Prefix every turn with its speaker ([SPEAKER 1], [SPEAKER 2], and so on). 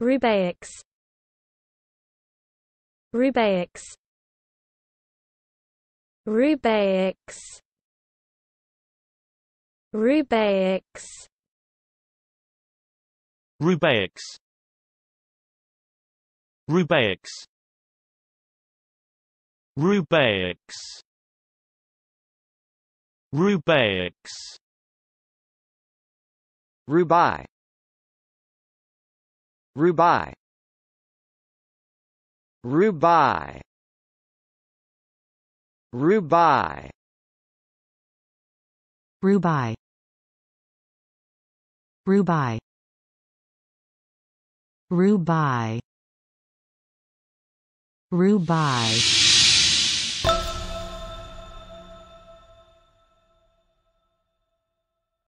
[SPEAKER 1] Rubaics Rubaics Rubaics Rubaics Rubaics Rubaics Rubaics Rubaics Rubai Rubai Rubai Rubai
[SPEAKER 2] Rubai
[SPEAKER 3] Rubai Rubai Rubai